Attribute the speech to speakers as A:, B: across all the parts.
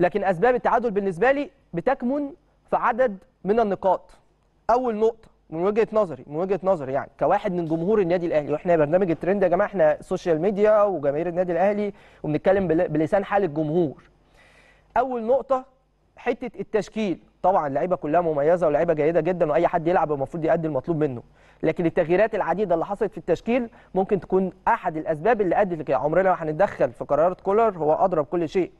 A: لكن اسباب التعادل بالنسبه لي بتكمن في عدد من النقاط اول نقطه من وجهه نظري من وجهه نظري يعني كواحد من جمهور النادي الاهلي واحنا برنامج الترند يا جماعه احنا سوشيال ميديا وجماهير النادي الاهلي وبنتكلم بلسان حال الجمهور اول نقطه حته التشكيل طبعا اللعيبه كلها مميزه ولاعيبه جيده جدا واي حد يلعب المفروض يأدي المطلوب منه لكن التغييرات العديده اللي حصلت في التشكيل ممكن تكون احد الاسباب اللي ادت لكده عمرنا ما هنتدخل في قرارات كولر هو اضرب كل شيء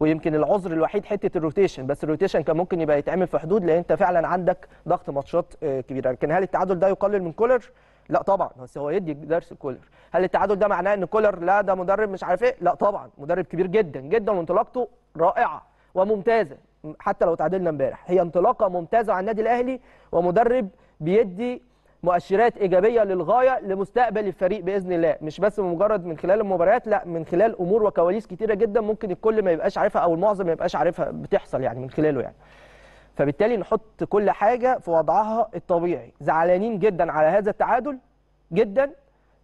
A: ويمكن العذر الوحيد حته الروتيشن بس الروتيشن كان ممكن يبقى يتعمل في حدود لان انت فعلا عندك ضغط ماتشات آه، كبيره لكن هل التعادل ده يقلل من كولر لا طبعا بس هو يدي درس كولر هل التعادل ده معناه ان كولر لا ده مدرب مش عارف ايه لا طبعا مدرب كبير جدا جدا وانطلاقته رائعه وممتازه حتى لو تعادلنا امبارح هي انطلاقه ممتازه على النادي الاهلي ومدرب بيدي مؤشرات ايجابيه للغايه لمستقبل الفريق باذن الله مش بس مجرد من خلال المباريات لا من خلال امور وكواليس كتيره جدا ممكن الكل ما يبقاش عارفها او المعظم ما يبقاش عارفها بتحصل يعني من خلاله يعني فبالتالي نحط كل حاجه في وضعها الطبيعي زعلانين جدا على هذا التعادل جدا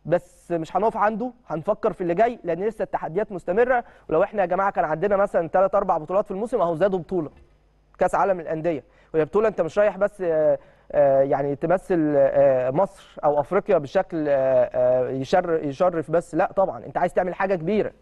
A: بس مش هنقف عنده هنفكر في اللي جاي لان لسه التحديات مستمره ولو احنا يا جماعه كان عندنا مثلا 3 4 بطولات في الموسم اهو زادوا بطوله كاس عالم الانديه وهي بطوله انت مش رايح بس آه، آه، يعني تمثل آه، مصر او افريقيا بشكل آه، يشرف بس لا طبعا انت عايز تعمل حاجه كبيره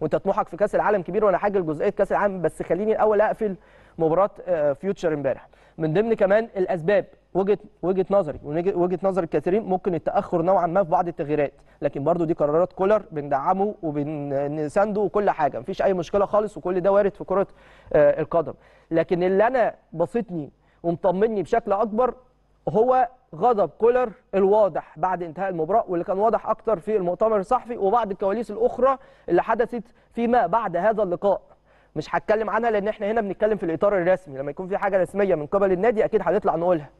A: وانت طموحك في كاس العالم كبير وانا حاجه لجزئيه كاس العالم بس خليني الاول اقفل مباراه فيوتشر امبارح من ضمن كمان الاسباب وجهه وجهه نظري وجهه نظر الكثيرين ممكن التاخر نوعا ما في بعض التغييرات لكن برضو دي قرارات كولر بندعمه وبنسانده وكل حاجه مفيش اي مشكله خالص وكل ده وارد في كره القدم لكن اللي انا بسطني ومطمني بشكل اكبر هو غضب كولر الواضح بعد انتهاء المباراه واللي كان واضح اكتر في المؤتمر الصحفي وبعض الكواليس الاخرى اللي حدثت فيما بعد هذا اللقاء مش هتكلم عنها لان احنا هنا بنتكلم في الاطار الرسمي لما يكون في حاجه رسميه من قبل النادي اكيد هنطلع نقولها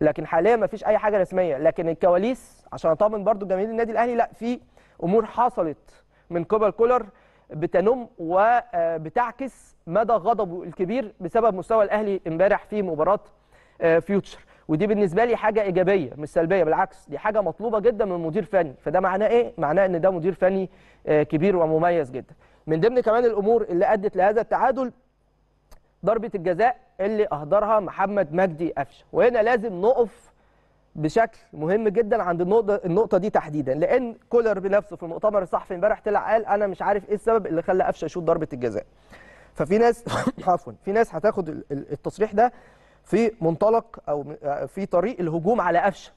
A: لكن حاليا ما فيش اي حاجه رسميه لكن الكواليس عشان اطمن برضو جماهير النادي الاهلي لا في امور حصلت من قبل كولر بتنم وبتعكس آه، مدى غضبه الكبير بسبب مستوى الاهلي امبارح في مباراه آه، فيوتشر ودي بالنسبه لي حاجه ايجابيه مش سلبيه بالعكس دي حاجه مطلوبه جدا من مدير فني فده معناه ايه معناه ان ده مدير فني آه، كبير ومميز جدا من ضمن كمان الامور اللي ادت لهذا التعادل ضربه الجزاء اللي اهدرها محمد مجدي قفشه وهنا لازم نقف بشكل مهم جدا عند النقطه النقطه دي تحديدا لان كولر بنفسه في المؤتمر الصحفي امبارح طلع قال انا مش عارف ايه السبب اللي خلى قفشه يشوط ضربه الجزاء ففي ناس عفوا في ناس هتاخد التصريح ده في منطلق او آه، في طريق الهجوم على قفشه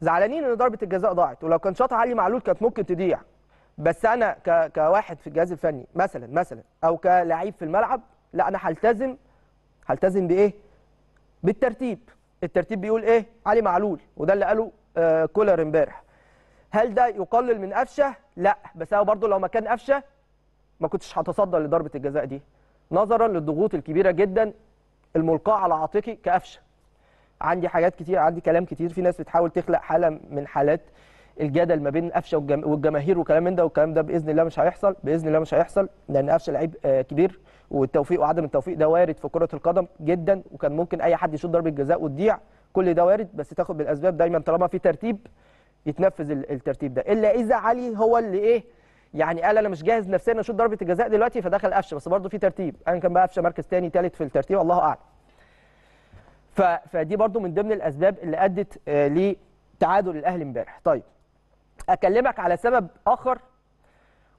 A: زعلانين ان ضربه الجزاء ضاعت ولو كان شاطها علي معلول كانت ممكن تضيع بس انا كواحد في الجهاز الفني مثلا مثلا او كلاعب في الملعب لا انا هلتزم هلتزم بايه بالترتيب الترتيب بيقول ايه علي معلول وده اللي قاله آه كولر امبارح هل ده يقلل من قفشه لا بس هو برضه لو ما كان قفشه ما كنتش هتصدى لضربه الجزاء دي نظرا للضغوط الكبيره جدا الملقاه على عاتقي كقفشه عندي حاجات كتير عندي كلام كتير في ناس بتحاول تخلق حاله من حالات الجدل ما بين قفشه والجماهير وكلام من ده والكلام ده باذن الله مش هيحصل باذن الله مش هيحصل لان قفشه لعيب آه، كبير والتوفيق وعدم التوفيق ده وارد في كره القدم جدا وكان ممكن اي حد يشوط ضربه جزاء وتضيع كل ده وارد بس تاخد بالاسباب دايما طالما في ترتيب يتنفذ الترتيب ده الا اذا علي هو اللي ايه يعني قال انا مش جاهز نفسيا اشوط ضربه الجزاء دلوقتي فدخل قفشه بس برضه في ترتيب ايا كان بقى قفشه مركز ثاني ثالث في الترتيب الله اعلم فدي برضه من ضمن الاسباب اللي ادت آه، لتعادل الاهلي امبارح طيب اكلمك على سبب اخر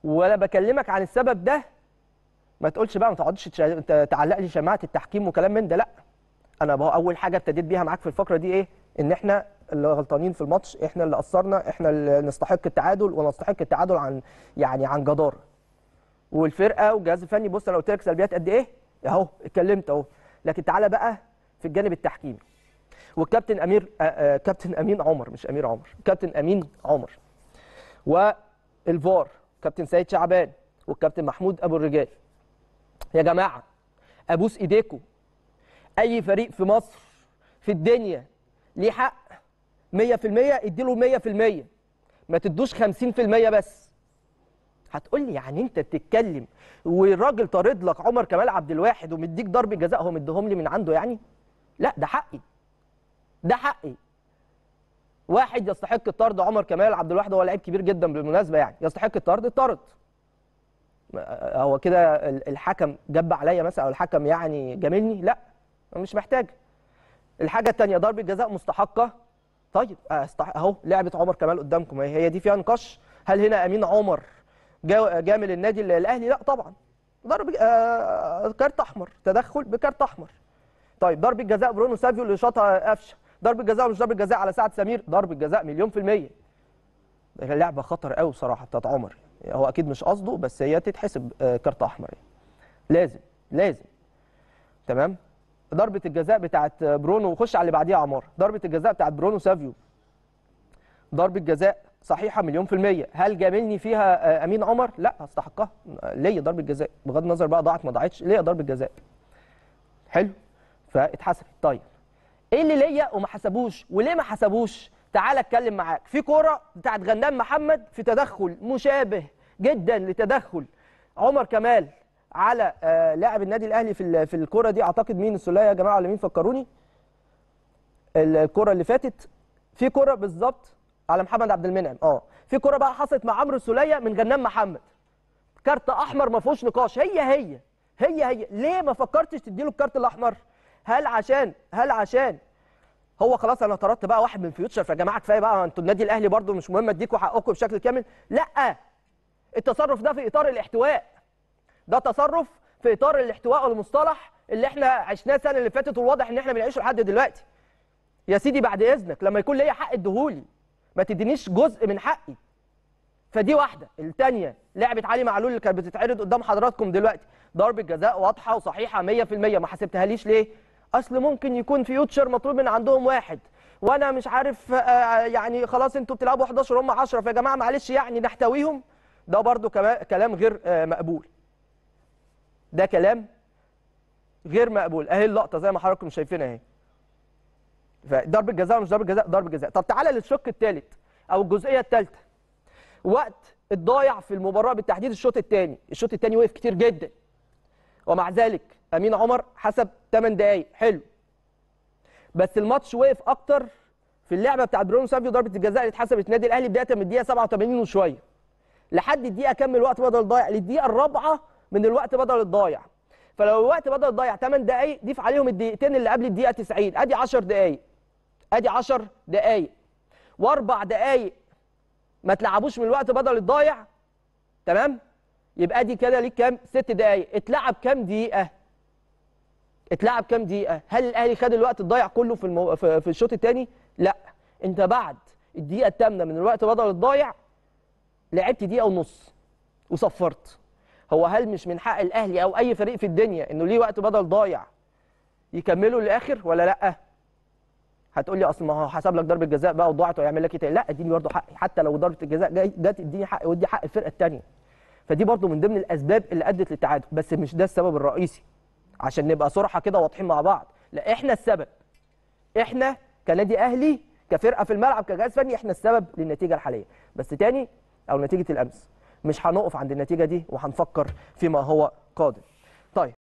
A: وانا بكلمك عن السبب ده ما تقولش بقى ما تقعدش تعلق لي شماعه التحكيم وكلام من ده لا انا اول حاجه ابتديت بيها معاك في الفقره دي ايه ان احنا اللي غلطانين في الماتش احنا اللي قصرنا احنا اللي نستحق التعادل ونستحق التعادل عن يعني عن جداره والفرقه والجهاز الفني بص انا قلت لك سلبيات قد ايه اهو اتكلمت اهو لكن تعالى بقى في الجانب التحكيمي والكابتن امير آآ آه، آآ آه، كابتن امين عمر مش امير عمر كابتن امين عمر والفار كابتن سيد شعبان والكابتن محمود ابو الرجال يا جماعه ابوس ايديكم اي فريق في مصر في الدنيا ليه حق 100% اديله 100% ما تدوش 50% بس هتقول لي يعني انت بتتكلم والراجل طارد لك عمر كمال عبد الواحد ومديك ضربه جزاء هو مديهم لي من عنده يعني لا ده حقي ده حقي واحد يستحق الطرد عمر كمال عبد الواحد هو لعيب كبير جدا بالمناسبه يعني يستحق الطرد الطرد هو كده الحكم جب عليا مثلا او الحكم يعني جاملني لا مش محتاج الحاجه الثانيه ضربه جزاء مستحقه طيب آه، أستح... اهو لعبه عمر كمال قدامكم هي دي فيها نقاش هل هنا امين عمر جا... جامل النادي الاهلي لا طبعا ضرب آه... كارت احمر تدخل بكارت احمر طيب ضربه جزاء برونو سافيو اللي شاطها قفشه ضربه جزاء مش ضربه جزاء على سعد سمير ضربه جزاء مليون في الميه لعبه خطر قوي بصراحه بتاعت عمر هو اكيد مش قصده بس هي تتحسب آه، كارت احمر يعني. لازم لازم تمام ضربه الجزاء بتاعه برونو خش على اللي بعديها يا عمار ضربه الجزاء بتاعه برونو سافيو ضربه جزاء صحيحه مليون في الميه هل جاملني فيها آه، امين عمر لا استحقها ليا ضربه جزاء بغض النظر بقى ضاعت ما ضاعتش ليا ضربه جزاء حلو فاتحسبت طيب ايه اللي ليا وما حسبوش وليه ما حسبوش تعال اتكلم معاك في كوره بتاعت غنام محمد في تدخل مشابه جدا لتدخل عمر كمال على آه، لاعب النادي الاهلي في في الكره دي اعتقد مين السوليه يا جماعه ولا مين فكروني الكره اللي فاتت في كره بالظبط على محمد عبد المنعم اه في كره بقى حصلت مع عمرو السوليه من غنام محمد كارت احمر ما فيهوش نقاش هي هي هي هي ليه ما فكرتش تدي له الكارت الاحمر هل عشان هل عشان هو خلاص انا طردت بقى واحد من فيوتشر فيا جماعه كفايه بقى انتوا النادي الاهلي برده مش مهم اديكوا حقكم بشكل كامل لا التصرف ده في اطار الاحتواء ده تصرف في اطار الاحتواء والمصطلح اللي احنا عشناه السنه اللي فاتت والواضح ان احنا بنعيشه لحد دلوقتي يا سيدي بعد اذنك لما يكون ليا حق اديهولي ما تدينيش جزء من حقي فدي واحده الثانيه لعبه علي معلول اللي كانت بتتعرض قدام حضراتكم دلوقتي ضربه جزاء واضحه وصحيحه 100% ما حسبتهاليش ليه اصل ممكن يكون فيوتشر مطلوب من عندهم واحد وانا مش عارف آه يعني خلاص انتوا بتلعبوا 11 هم 10 فيا جماعه معلش يعني نحتويهم ده برضو كلام غير آه مقبول ده كلام غير مقبول اهي اللقطه زي ما حضراتكم شايفينها اهي فضرب الجزاء ولا مش ضرب الجزاء ضرب الجزاء طب تعالى للشق الثالث او الجزئيه الثالثه وقت الضايع في المباراه بالتحديد الشوط الثاني الشوط الثاني وقف كتير جدا ومع ذلك امين عمر حسب 8 دقائق حلو بس الماتش وقف اكتر في اللعبه بتاعت برونو سافيو ضربه الجزاء اللي اتحسبت النادي الاهلي بدايه من الدقيقه 87 وشويه لحد الدقيقه كمل وقت بدل ضايع للدقيقه الرابعه من الوقت بدل الضايع فلو الوقت بدل الضايع 8 دقائق ضيف عليهم الدقيقتين اللي قبل الدقيقه 90 ادي 10 دقائق ادي 10 دقائق واربع دقائق ما تلعبوش من الوقت بدل الضايع تمام يبقى ادي كده ليك كام 6 دقائق اتلعب كام دقيقه اتلعب كام دقيقه هل الاهلي خد الوقت الضايع كله في المو... في الشوط الثاني لا انت بعد الدقيقه الثامنه من الوقت بدل الضايع لعبت دقيقه ونص وصفرت هو هل مش من حق الاهلي او اي فريق في الدنيا انه ليه وقت بدل ضايع يكملوا للاخر ولا لا هتقول لي اصل ما هو حسب لك ضربه جزاء بقى وضاعت ويعمل لك ايه تاني لا اديني برضه حقي حتى لو ضربه الجزاء جت اديني حقي ودي حق الفرقه الثانيه فدي برضه من ضمن الاسباب اللي ادت للتعادل بس مش ده السبب الرئيسي عشان نبقى صراحه كده واضحين مع بعض لا احنا السبب احنا كنادي اهلي كفرقه في الملعب كجهاز فني احنا السبب للنتيجه الحاليه بس تاني او نتيجه الامس مش هنقف عند النتيجه دي وهنفكر فيما هو قادم طيب